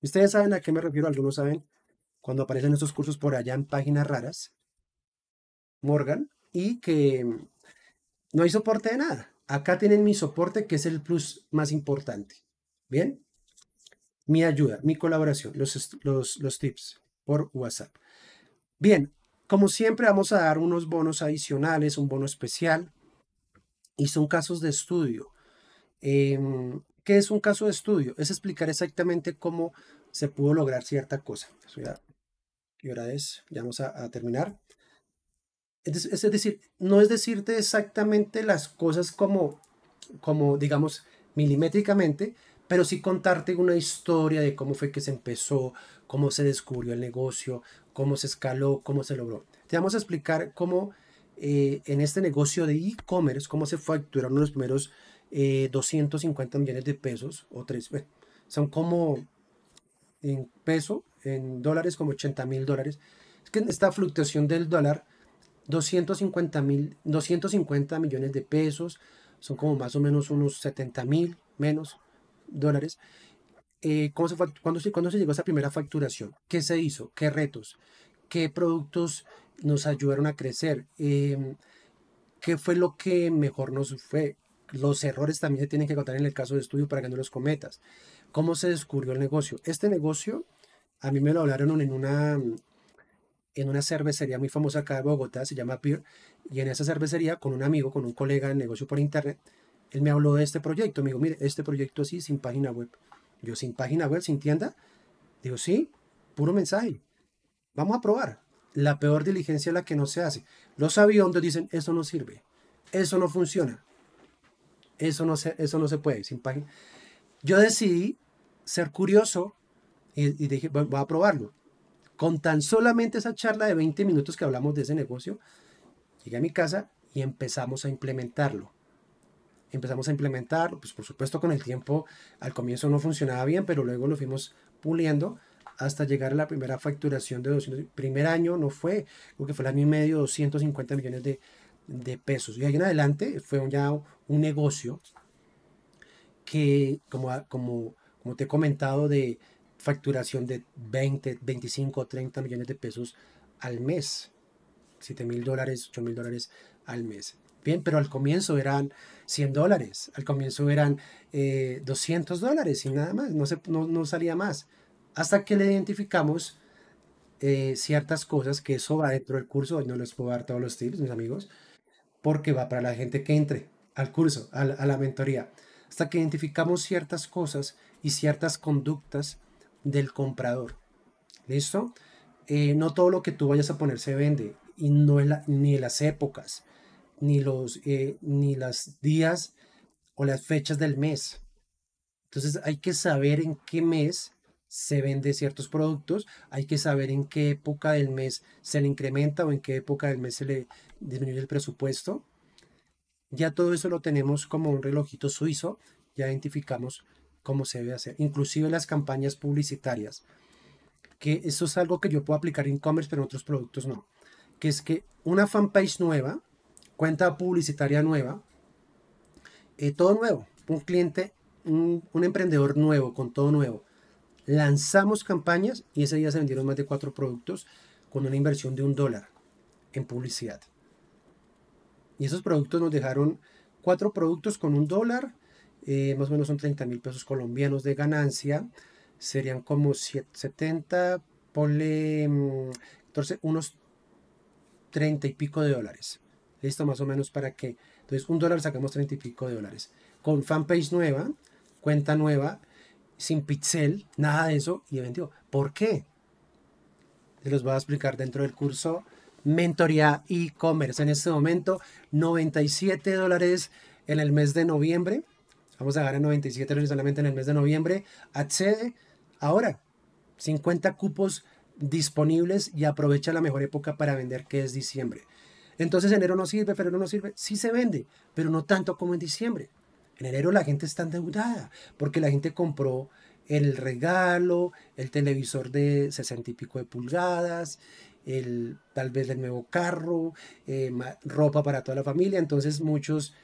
Ustedes saben a qué me refiero, algunos saben, cuando aparecen estos cursos por allá en páginas raras, Morgan, y que mm, no hay soporte de nada. Acá tienen mi soporte, que es el plus más importante. Bien, mi ayuda, mi colaboración, los, los, los tips por WhatsApp. Bien, como siempre vamos a dar unos bonos adicionales, un bono especial, y son casos de estudio. Em, ¿Qué es un caso de estudio? Es explicar exactamente cómo se pudo lograr cierta cosa. Y ahora es? Ya vamos a, terminar. Es, decir, no es decirte exactamente las cosas como, como digamos, milimétricamente, pero sí contarte una historia de cómo fue que se empezó, cómo se descubrió el negocio, cómo se escaló, cómo se logró. Te vamos a explicar cómo eh, en este negocio de e-commerce, cómo se actuar uno de los primeros 250 eh, millones de pesos o tres, son como en peso, en dólares, como 80 mil dólares. Es que en esta fluctuación del dólar, 250, mil, 250 millones de pesos, son como más o menos unos 70 mil menos dólares. Eh, ¿cómo se, cuándo, se, llegó a esa primera facturación? ¿Qué se hizo? ¿Qué retos? ¿Qué productos nos ayudaron a crecer? Em, ¿Qué fue lo que mejor nos fue? Los errores también se tienen que contar en el caso de estudio para que no los cometas. ¿Cómo se descubrió el negocio? Este negocio, a mí me lo hablaron en una, en una cervecería muy famosa acá de Bogotá, se llama Peer, y en esa cervecería con un amigo, con un colega de negocio por internet, él me habló de este proyecto, me dijo, mire, este proyecto así, sin página web. Yo, sin página web, sin tienda, digo, sí, puro mensaje, vamos a probar. La peor diligencia es la que no se hace. Los aviones dicen, eso no sirve, eso no funciona. Eso no se, eso no se puede sin página. Yo decidí ser curioso y, dije, voy a probarlo. Con tan solamente esa charla de 20 minutos que hablamos de ese negocio, llegué a mi casa y empezamos a implementarlo. Empezamos a implementarlo, pues por supuesto con el tiempo al comienzo no funcionaba bien, pero luego lo fuimos puliendo hasta llegar a la primera facturación de 200. Primer año no fue, creo que fue el año y medio, 250 millones de, de pesos. Y ahí en adelante fue ya un negocio que, como, como, te he comentado, de facturación de 20, 25, 30 millones de pesos al mes. 7 mil dólares, 8 mil dólares al mes. Bien, pero al comienzo eran 100 dólares, al comienzo eran 200 eh, dólares y nada más, no, no, salía más. Hasta que le identificamos eh, ciertas cosas que eso va dentro del curso, no les puedo dar todos los tips, mis amigos, porque va para la gente que entre al curso, a la, mentoría, hasta que identificamos ciertas cosas y ciertas conductas del comprador. ¿Listo? Eh, no todo lo que tú vayas a poner se vende, y no ni las épocas, ni los eh, ni las días o las fechas del mes. Entonces hay que saber en qué mes se vende ciertos productos, hay que saber en qué época del mes se le incrementa o en qué época del mes se le disminuye el presupuesto. Ya todo eso lo tenemos como un relojito suizo, ya identificamos cómo se debe hacer, inclusive las campañas publicitarias, que eso es algo que yo puedo aplicar en e-commerce, pero en otros productos no, que es que una fanpage nueva, cuenta publicitaria nueva, eh, todo nuevo, un cliente, un emprendedor nuevo, con todo nuevo, Lanzamos campañas y ese día se vendieron más de cuatro productos con una inversión de un dólar en publicidad. Y esos productos nos dejaron cuatro productos con un dólar, eh, más o menos son 30 mil pesos colombianos de ganancia, serían como 70, ponle entonces mm, unos 30 y pico de dólares. Listo, más o menos para que, entonces un dólar sacamos 30 y pico de dólares. Con fanpage nueva, cuenta nueva, sin pixel, nada de eso, y vendió. ¿Por qué? Se los voy a explicar dentro del curso Mentoría e-commerce. En este momento, 97 dólares en el mes de noviembre. Vamos a ganar 97 dólares solamente en el mes de noviembre. Accede ahora. 50 cupos disponibles y aprovecha la mejor época para vender, que es diciembre. Entonces enero no sirve, febrero no sirve. Sí se vende, pero no tanto como en diciembre. En enero la gente está endeudada porque la gente compró el regalo, el televisor de 60 y pico de pulgadas, el, tal vez el nuevo carro, eh, ropa para toda la familia. Entonces muchos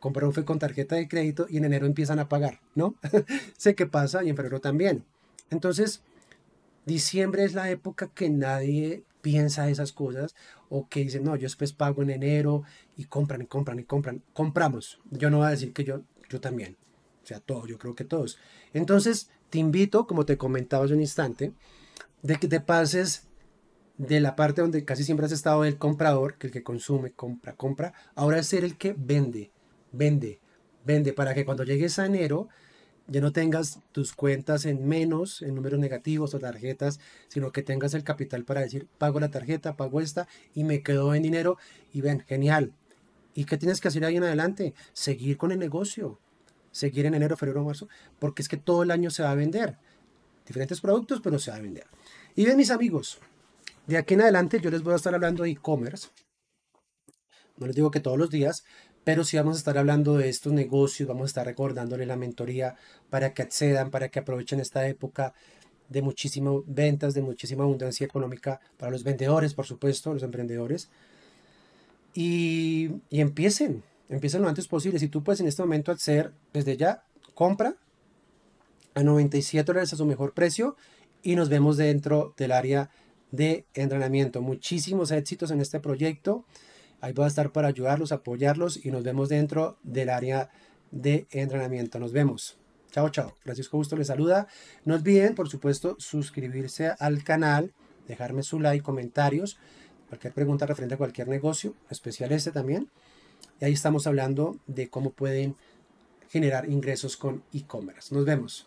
compraron fue con tarjeta de crédito y en enero empiezan a pagar, ¿no? sé qué pasa y en febrero también. Entonces, diciembre es la época que nadie piensa esas cosas o que dicen, no, yo después pago en enero y compran y compran y compran. Compramos. Yo no voy a decir que yo también. O sea, todo, yo creo que todos. Entonces, te invito, como te comentaba hace un instante, de que te pases de la parte donde casi siempre has estado el comprador, que el que consume, compra, compra, ahora es ser el que vende, vende, vende, para que cuando llegues a enero ya no tengas tus cuentas en menos, en números negativos o tarjetas, sino que tengas el capital para decir, pago la tarjeta, pago esta y me quedo en dinero y ven, genial. ¿Y qué tienes que hacer ahí en adelante? Seguir con el negocio, seguir en enero, febrero, marzo, porque es que todo el año se va a vender. Diferentes productos, pero se va a vender. Y ven, mis amigos, de aquí en adelante yo les voy a estar hablando de e-commerce. No les digo que todos los días, pero sí vamos a estar hablando de estos negocios, vamos a estar recordándole la mentoría para que accedan, para que aprovechen esta época de muchísimas ventas, de muchísima abundancia económica para los vendedores, por supuesto, los emprendedores. Y, y empiecen, empiecen lo antes posible. Si tú puedes en este momento hacer desde ya compra a 97 dólares a su mejor precio y nos vemos dentro del área de entrenamiento. Muchísimos éxitos en este proyecto. Ahí voy a estar para ayudarlos, apoyarlos y nos vemos dentro del área de entrenamiento. Nos vemos. Chao, chao. Francisco Gusto les saluda. No olviden, por supuesto, suscribirse al canal, dejarme su like, comentarios, cualquier pregunta referente a cualquier negocio, especial este también. Y ahí estamos hablando de cómo pueden generar ingresos con e-commerce. Nos vemos.